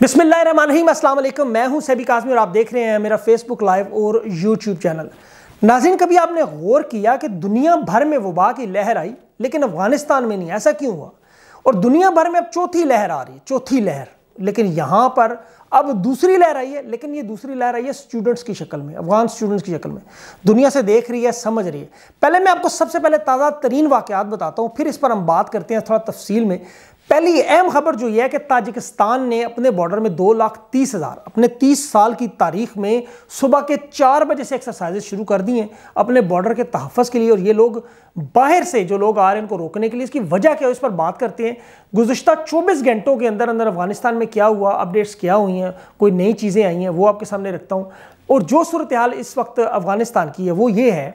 बिस्मिल्लाम असलम मैं हूं सैबी काजमी और आप देख रहे हैं मेरा फेसबुक लाइव और यूट्यूब चैनल नाजिन कभी आपने गौर किया कि दुनिया भर में वबा की लहर आई लेकिन अफगानिस्तान में नहीं ऐसा क्यों हुआ और दुनिया भर में अब चौथी लहर आ रही है चौथी लहर लेकिन यहाँ पर अब दूसरी लहर आई है लेकिन ये दूसरी लहर आई है स्टूडेंट्स की शक्ल में अफगान स्टूडेंट्स की शक्ल में दुनिया से देख रही है समझ रही है पहले मैं आपको सबसे पहले ताज़ा तरीन वाक़ात बताता हूँ फिर इस पर हम बात करते हैं थोड़ा तफसील में पहली अहम खबर जो यह है कि ताजिकिस्तान ने अपने बॉर्डर में दो लाख तीस हज़ार अपने तीस साल की तारीख में सुबह के चार बजे से एक्सरसाइज शुरू कर दी हैं अपने बॉर्डर के तहफ़ के लिए और ये लोग बाहर से जो लोग आ रहे हैं उनको रोकने के लिए इसकी वजह क्या है इस पर बात करते हैं गुजशत चौबीस घंटों के अंदर अंदर अफगानिस्तान में क्या हुआ अपडेट्स क्या हुई हैं कोई नई चीज़ें आई हैं वो आपके सामने रखता हूँ और जो सूरत हाल इस वक्त अफगानिस्तान की है वो ये है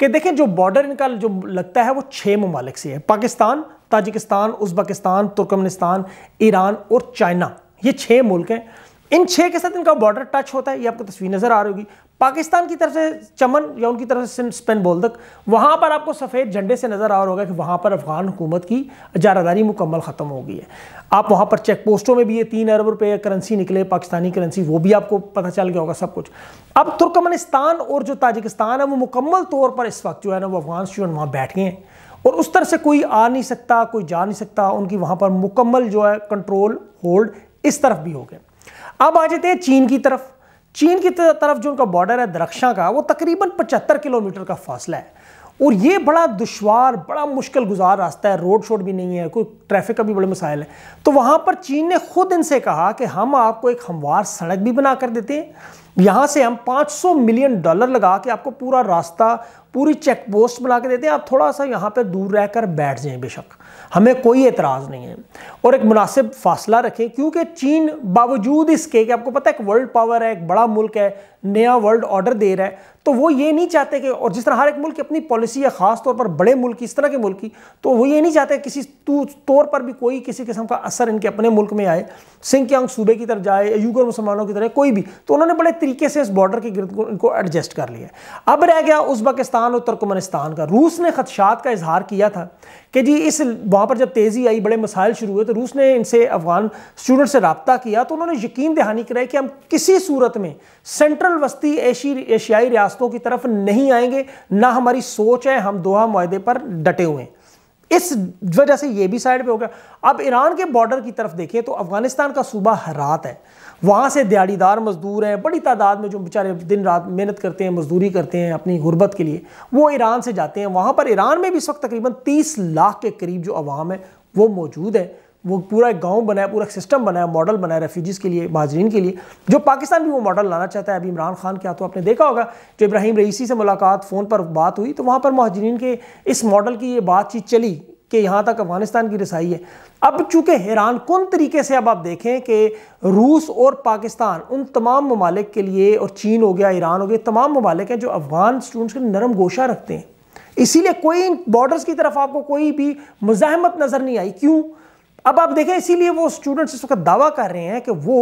कि देखें जो बॉर्डर इनका जो लगता है वो छः ममालिक से है Pakistan Tajikistan Uzbekistan Turkmenistan Iran और चाइना ये छः मुल्क हैं इन छः के साथ इनका बॉर्डर टच होता है ये आपको तस्वीर नज़र आ रही होगी पाकिस्तान की तरफ से चमन या उनकी तरफ से स्पेन बोल तक वहाँ पर आपको सफ़ेद झंडे से नज़र आ रहा होगा कि वहाँ पर अफगान हुकूमत की जारादारी मुकम्मल ख़त्म हो गई है आप वहाँ पर चेक पोस्टों में भी ये तीन अरब रुपये करेंसी निकले पाकिस्तानी करेंसी वो भी आपको पता चल गया होगा सब कुछ अब तुर्कमनिस्तान और जो ताजिकिस्तान है वो मुकम्मल तौर पर इस वक्त जो है ना वो अफगान स्टूडेंट वहाँ बैठ गए हैं और उस तरह से कोई आ नहीं सकता कोई जा नहीं सकता उनकी वहां पर मुकम्मल जो है कंट्रोल होल्ड इस तरफ भी हो गया अब आ जाते हैं चीन की तरफ चीन की तरफ जो उनका बॉर्डर है दरक्षा का वो तकरीबन पचहत्तर किलोमीटर का फासला है और ये बड़ा दुशवार बड़ा मुश्किल गुजार रास्ता है रोड शोड भी नहीं है कोई ट्रैफिक का भी बड़े मसाइल है तो वहाँ पर चीन ने खुद इनसे कहा कि हम आपको एक हमवार सड़क भी बना कर देते हैं यहां से हम 500 मिलियन डॉलर लगा के आपको पूरा रास्ता पूरी चेक पोस्ट बना के देते हैं आप थोड़ा सा यहां पे दूर रहकर बैठ जाएं बेशक हमें कोई एतराज़ नहीं है और एक मुनासिब फासला रखें क्योंकि चीन बावजूद इसके कि आपको पता है एक वर्ल्ड पावर है एक बड़ा मुल्क है नया वर्ल्ड ऑर्डर दे रहा है तो वो ये नहीं चाहते कि और जिस तरह हर एक मुल्क की अपनी पॉलिसी है ख़ास तौर पर बड़े मुल्क की इस तरह के मुल्क की तो वो ये नहीं चाहते किसी तौर पर भी कोई किसी किस्म का असर इनके अपने मुल्क में आए सिंह सूबे की तरफ जाए यूगर मुसलमानों की तरह कोई भी तो उन्होंने बड़े तरीके से इस बॉर्डर के गिर्द को इनको एडजस्ट कर लिया अब रह गया उज्बकिस्तान और तुर्कमानिस्तान का रूस ने खदशात का इजहार किया था कि जी इस वहाँ पर जब तेज़ी आई बड़े मसाइल शुरू हुए तो रूस ने इनसे अफगान स्टूडेंट से रबता किया तो उन्होंने यकीन दहानी कराई कि हम किसी सूरत में सेंट्रल वस्ती एशी एशियाई रियासतों की तरफ नहीं आएंगे ना हमारी सोच है हम दोहा माहे पर डटे हुए हैं इस वजह से ये भी साइड पे हो गया अब ईरान के बॉर्डर की तरफ देखें तो अफगानिस्तान का सूबा हरात है वहाँ से दिहाड़ीदार मजदूर हैं बड़ी तादाद में जो बेचारे दिन रात मेहनत करते हैं मजदूरी करते हैं अपनी गुर्बत के लिए वो ईरान से जाते हैं वहाँ पर ईरान में भी इस वक्त तकरीबन तीस लाख के करीब जो अवाम है वो मौजूद है वो पूरा एक गाँव बनाया पूरा सिस्टम बनाया मॉडल बनाया रेफ्यूजीज़ के लिए माजरीन के लिए जो पाकिस्तान भी वो मॉडल लाना चाहता है अभी इमरान खान के हाथों तो आपने देखा होगा जो इब्राहिम रईसी से मुलाकात फ़ोन पर बात हुई तो वहाँ पर महाजरीन के इस मॉडल की ये बातचीत चली कि यहाँ तक अफगानिस्तान की रसाई है अब चूँकि हैरान कौन तरीके से अब आप देखें कि रूस और पाकिस्तान उन तमाम ममालिक के लिए और चीन हो गया ईरान हो गया तमाम ममालिक हैं जो अफगान स्टूडेंट्स के नरम गोशा रखते हैं इसीलिए कोई इन बॉर्डर्स की तरफ आपको कोई भी मुजाहमत नज़र नहीं आई क्यों अब आप देखें इसीलिए वो स्टूडेंट्स इस वक्त दावा कर रहे हैं कि वो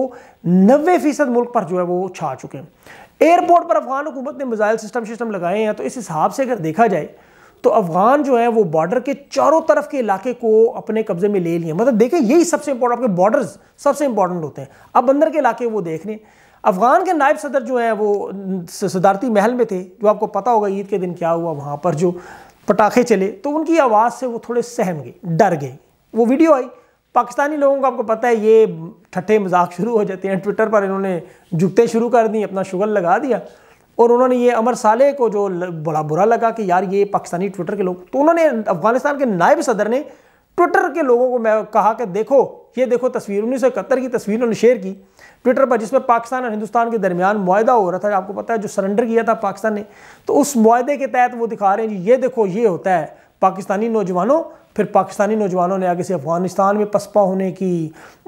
नब्बे फीसद मुल्क पर जो है वो छा चुके हैं एयरपोर्ट पर अफगान हुकूमत ने मिज़ाइल सिस्टम सिस्टम लगाए हैं तो इस हिसाब से अगर देखा जाए तो अफगान जो है वो बॉर्डर के चारों तरफ के इलाके को अपने कब्जे में ले लिए मतलब देखें यही सबसे इंपॉर्टेंट आपके बॉर्डर्स सबसे इंपॉर्टेंट होते हैं अब अंदर के इलाके वो देख लें अफगान के नायब सदर जो है वो सदारती महल में थे जो आपको पता होगा ईद के दिन क्या हुआ वहाँ पर जो पटाखे चले तो उनकी आवाज़ से वो थोड़े सहम गए डर गए वो वीडियो आई पाकिस्तानी लोगों को आपको पता है ये ठट्ठे मजाक शुरू हो जाते हैं ट्विटर पर इन्होंने जुगते शुरू कर दी अपना शुगर लगा दिया और उन्होंने ये अमर साले को जो बड़ा बुरा लगा कि यार ये पाकिस्तानी ट्विटर के लोग तो उन्होंने अफगानिस्तान के नायब सदर ने ट्विटर के लोगों को मैं कहा कि देखो ये देखो तस्वीर उन्नीस सौ इकहत्तर की तस्वीर उन्होंने शेयर की ट्विटर पर जिसमें पाकिस्तान और हिंदुस्तान के दरमियान माहा हो रहा था आपको पता है जो सरेंडर किया था पाकिस्तान ने तो उस माहे के तहत वो दिखा रहे हैं जी ये देखो ये होता है पाकिस्तानी नौजवानों फिर पाकिस्तानी नौजवानों ने आगे से अफ़गानिस्तान में पसपा होने की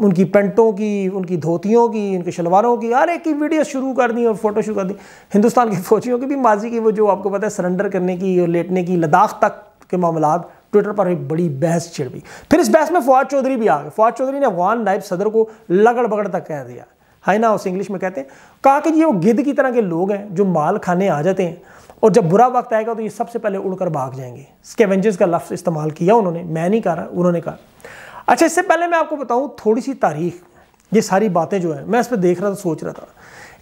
उनकी पेंटों की उनकी धोतियों की उनके शलवारों की हर एक की वीडियो शुरू कर दी और फोटो शुरू कर दी हिंदुस्तान की फौजियों की भी माजी की वो जो आपको पता है सरेंडर करने की और लेटने की लद्दाख तक के मामला ट्विटर पर एक बड़ी बहस छिड़ गई फिर इस बहस में फवाद चौधरी भी आ गए फवाद चौधरी ने अफगान नायब सदर को लगड़ बगड़ तक कह दिया है ना हाउस इंग्लिश में कहते हैं कहा कि ये वो गिद्ध की तरह के लोग हैं जो माल खाने आ जाते हैं और जब बुरा वक्त आएगा तो ये सबसे पहले उड़कर भाग जाएंगे स्केवेंजर्स का लफ्ज़ इस्तेमाल किया उन्होंने मैं नहीं कहा उन्होंने कहा अच्छा इससे पहले मैं आपको बताऊँ थोड़ी सी तारीख ये सारी बातें जो है मैं इस पर देख रहा था सोच रहा था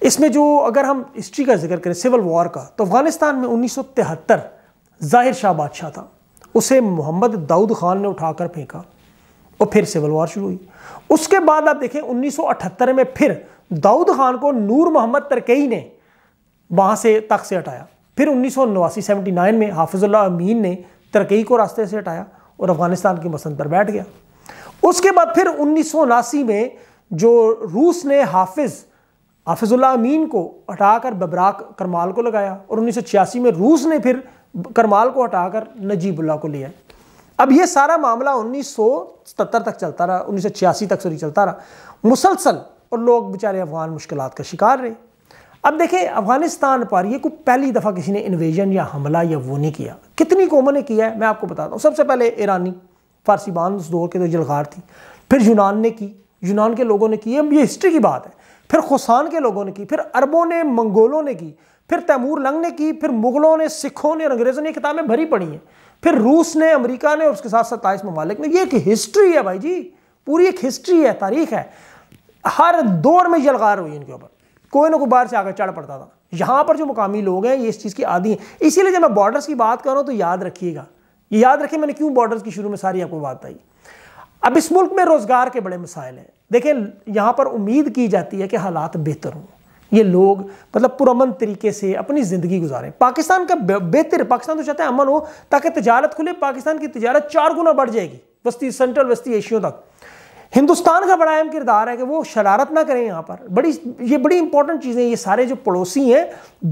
इसमें जो अगर हम हिस्ट्री का जिक्र करें सिविल वॉर का तो अफगानिस्तान में उन्नीस जाहिर शाह बादशाह था उसे मोहम्मद दाऊद खान ने उठाकर फेंका और फिर सिविल वॉर शुरू हुई उसके बाद आप देखें 1978 में फिर दाऊद खान को नूर मोहम्मद तरकई ने वहाँ से तख से हटाया फिर उन्नीस सौ में हाफिजुल्ला अमीन ने तरकई को रास्ते से हटाया और अफगानिस्तान के मसंद पर बैठ गया उसके बाद फिर उन्नीस में जो रूस ने हाफिज़ हाफिजुल्ला अमीन को हटाकर बबराक करमाल को लगाया और उन्नीस में रूस ने फिर करमाल को हटाकर नजीबुल्ला को लिया अब ये सारा मामला 1977 तक चलता रहा 1986 तक सॉरी चलता रहा मुसलसल और लोग बेचारे अफगान मुश्किल का शिकार रहे अब देखें अफगानिस्तान पर यह कोई पहली दफ़ा किसी ने इन्वेजन या हमला या वो नहीं किया कितनी कौमों ने किया है मैं आपको बताता हूँ सबसे पहले ईरानी फारसी बान उस दौर के तो जलगार थी फिर यूनान ने की यूनान के लोगों ने की अब ये हिस्ट्री की बात है फिर खुसान के लोगों ने की फिर अरबों ने मंगोलों ने की फिर तैमूर लंग ने की फिर मुगलों ने सिखों ने और अंग्रेज़ों ने किताबें भरी पड़ी हैं फिर रूस ने अमरीका ने और उसके साथ सत्ताईस ममालिक ने ये एक हिस्ट्री है भाई जी पूरी एक हिस्ट्री है तारीख है हर दौड़ में जलगार हुई इनके ऊपर कोई ना कोई बाहर से आकर चढ़ पड़ता था यहाँ पर जो मुकामी लोग हैं ये इस चीज़ की आदि हैं इसीलिए जब मैं बॉर्डर्स की बात कर रहा हूँ तो याद रखिएगा ये याद रखिए मैंने क्यों बॉर्डर्स की शुरू में सारी आपको बात आई अब इस मुल्क में रोज़गार के बड़े मसाइल हैं देखें यहाँ पर उम्मीद की जाती है कि हालात बेहतर हों ये लोग मतलब पुरमन तरीके से अपनी ज़िंदगी गुजारें पाकिस्तान का बेहतर पाकिस्तान तो चाहते हैं अमन हो ताकि तजारत खुले पाकिस्तान की तजारत चार गुना बढ़ जाएगी वस्ती सेंट्रल वस्ती एशियों तक हिंदुस्तान का बड़ा अहम किरदार है कि वो शरारत ना करें यहाँ पर बड़ी ये बड़ी इंपॉर्टेंट चीज़ें ये सारे जो पड़ोसी हैं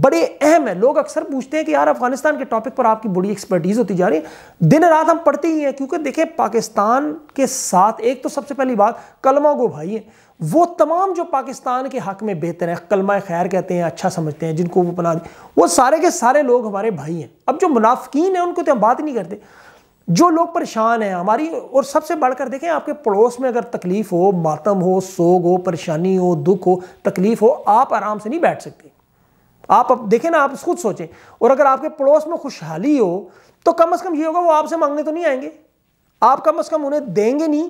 बड़े अहम हैं लोग अक्सर पूछते हैं कि यार अफगानिस्तान के टॉपिक पर आपकी बड़ी एक्सपर्टीज़ होती जा रही है दिन रात हम पढ़ते ही हैं क्योंकि देखें पाकिस्तान के साथ एक तो सबसे पहली बात कलमा गो भाई है वो तमाम जो पाकिस्तान के हक में बेहतर है कलमा खैर कहते हैं अच्छा समझते हैं जिनको वो बना वो सारे के सारे लोग हमारे भाई हैं अब जो मुनाफिक हैं उनको तो हम बात नहीं करते जो लोग परेशान हैं हमारी और सबसे बढ़कर देखें आपके पड़ोस में अगर तकलीफ हो मातम हो सोग हो परेशानी हो दुख हो तकलीफ हो आप आराम से नहीं बैठ सकते आप अब देखें ना आप खुद सोचें और अगर आपके पड़ोस में खुशहाली हो तो कम अज़ कम ये होगा वो आपसे मांगने तो नहीं आएंगे आप कम अज़ कम उन्हें देंगे नहीं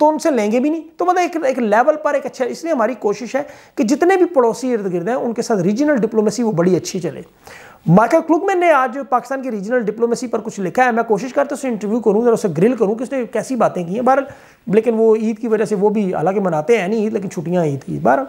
तो उनसे लेंगे भी नहीं तो मतलब एक एक लेवल पर एक अच्छा इसलिए हमारी कोशिश है कि जितने भी पड़ोसी इर्द गिर्द हैं उनके साथ रीजनल डिप्लोमेसी वो बड़ी अच्छी चले माइकल क्लुकमैन ने आज पाकिस्तान की रीजनल डिप्लोमेसी पर कुछ लिखा है मैं कोशिश करता उसे इंटरव्यू करूँ जरा उसे ग्रिल करूँ कि उसने कैसी बातें की हैं बहर लेकिन वो ईद की वजह से वो भी हालांकि मनाते हैं नहीं ईद लेकिन छुट्टियाँ ईद की बहर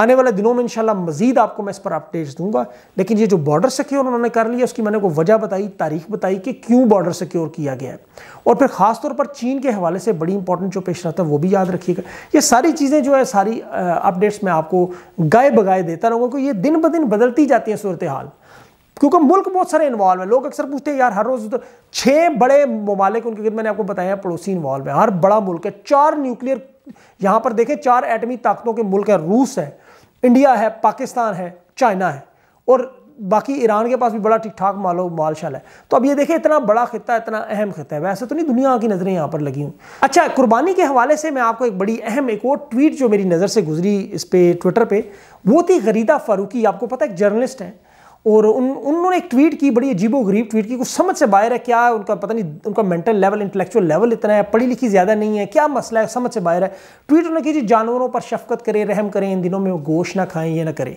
आने वाले दिनों में इंशाल्लाह मजीद आपको मैं इस पर अपडेट्स दूंगा लेकिन ये जो बॉर्डर सिक्योर उन्होंने कर लिया उसकी मैंने को वजह बताई तारीख बताई कि क्यों बॉर्डर सिक्योर किया गया है और फिर ख़ास तौर पर चीन के हवाले से बड़ी इंपॉर्टेंट जो पेश रहता है वो भी याद रखिएगा ये सारी चीज़ें जो है सारी अपडेट्स मैं आपको गाय बगाए देता रहूँगा क्योंकि ये दिन ब दिन बदलती जाती है सूरत हाल क्योंकि मुल्क बहुत सारे इन्वॉल्व है लोग अक्सर पूछते हैं यार हर रोज़ तो छः बड़े ममालिक उनके मैंने आपको बताया पड़ोसी इन्वॉल्व है हर बड़ा मुल्क है चार न्यूक्लियर यहां पर देखें चार एटमी ताकतों के मुल्क है रूस है इंडिया है पाकिस्तान है चाइना है और बाकी ईरान के पास भी बड़ा ठीक ठाक मालो मालशाल है तो अब ये देखें इतना बड़ा खत्ता इतना अहम खत्ता है वैसे तो नहीं दुनिया की नज़रें यहाँ पर लगी हूँ अच्छा कुर्बानी के हवाले से मैं आपको एक बड़ी अहम एक और ट्वीट जो मेरी नज़र से गुजरी इस पर ट्विटर पर वो थी गरीदा फारूकी आपको पता एक जर्नलिस्ट हैं और उन उन्होंने एक ट्वीट की बड़ी अजीबो गरीब ट्वीट की कुछ समझ से बाहर है क्या है उनका पता नहीं उनका मेंटल लेवल इंटेलेक्चुअल लेवल इतना है पढ़ी लिखी ज़्यादा नहीं है क्या मसला है समझ से बाहर है ट्वीट उन्होंने की जी जानवरों पर शफकत करें रहम करें इन दिनों में वो गोश्त ना खाएं ये ना करें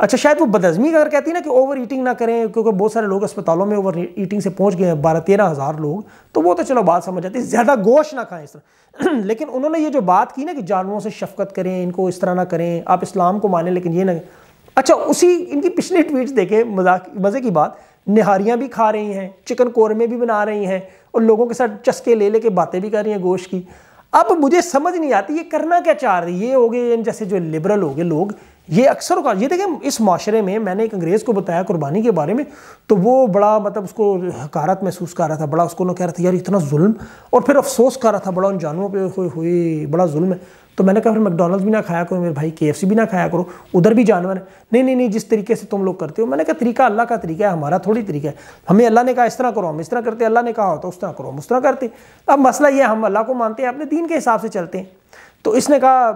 अच्छा शायद वो बदज़मी अगर कहती है ना कि ओवर ईटिंग ना करें क्योंकि बहुत सारे लोग अस्पतालों में ओवर ईटिंग से पहुंच गए हैं बारह तेरह हज़ार लोग तो वो तो चलो बात समझ आती है ज़्यादा गोश ना खाएं इस तरह लेकिन उन्होंने ये जो बात की ना कि जानवरों से शफकत करें इनको इस तरह ना करें आप इस्लाम को माने लेकिन ये ना अच्छा उसी इनकी पिछली ट्वीट देखें मजाक मज़े की बात निहारियाँ भी खा रही हैं चिकन कौरमे भी बना रही हैं और लोगों के साथ चस्के ले लेके बातें भी कर रही हैं गोश्त की अब मुझे समझ नहीं आती ये करना क्या चाह रही ये हो गए जैसे जो लिबरल हो गए लोग ये अक्सर का ये देखें इस माशरे में मैंने एक अंग्रेज़ को बताया कुर्बानी के बारे में तो वो बड़ा मतलब उसको हकारत महसूस कर रहा था बड़ा उसको ना कह रहा था यार इतना जुल्म और फिर अफसोस कर रहा था बड़ा उन जानवरों पर हुई बड़ा जुल्म है तो मैंने कहा फिर मैकडोनल्ड्स भी ना खाया करो मेरे भाई के भी ना खाया करो उधर भी जानवर है नहीं नहीं नहीं जिस तरीके से तुम लोग करते हो मैंने कहा तरीका अल्लाह का तरीका है हमारा थोड़ी तरीका है हमें अल्लाह ने कहा इस तरह करो हम इस तरह करते अल्लाह ने कहा तो उस तरह करो हम उस तरह करते अब मसला ये हम अल्लाह को मानते हैं अपने दीन के हिसाब से चलते हैं तो इसने कहा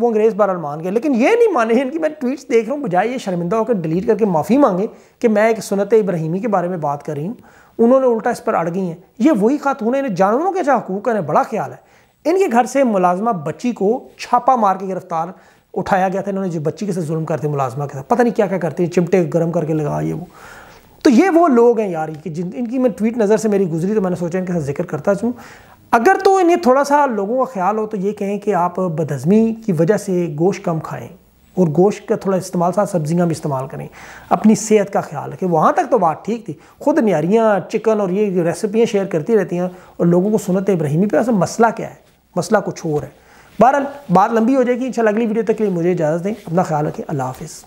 वो अंग्रेज़ बहरहाल मान गए लेकिन ये नहीं माने कि मैं ट्वीट्स देख रहा हूँ बजाय ये शर्मिंदा होकर डिलीट करके माफ़ी मांगे कि मैं एक सुनत इब्राहिमी के बारे में बात कर रही हूँ उन्होंने उल्टा इस पर अड़ गई हैं ये वही खातून है इन्हें जानवरों के जहाँ हकूक का बड़ा ख्याल है इनके घर से मुलाजमा बच्ची को छापा मार के गिरफ्तार उठाया गया था इन्होंने जो बच्ची के साथ जुल्म करते मुलाजमा के साथ पता नहीं क्या क्या करते हैं चिमटे गर्म करके लगा ये वो तो ये वो लोग हैं यार कि जिन इनकी मैं ट्वीट नज़र से मेरी गुजरी तो मैंने सोचा इनके साथ जिक्र करता चूँ अगर तो इन्हें थोड़ा सा लोगों का ख्याल हो तो ये कहें कि आप बदहज़मी की वजह से गोश कम खाएँ और गोश्त का थोड़ा इस्तेमाल साथ सब्जियाँ भी इस्तेमाल करें अपनी सेहत का ख्याल रखें वहाँ तक तो बात ठीक थी खुद न्यारियाँ चिकन और ये रेसिपियाँ शेयर करती रहती हैं और लोगों को सुनते इब्राहिमी पे ऐसा मसला क्या है मसला कुछ और है बहरहाल बात लंबी हो जाएगी इंशाल्लाह अगली वीडियो तक के लिए मुझे इजाज़त दें अपना ख्याल रखें अल्लाह हाफिज़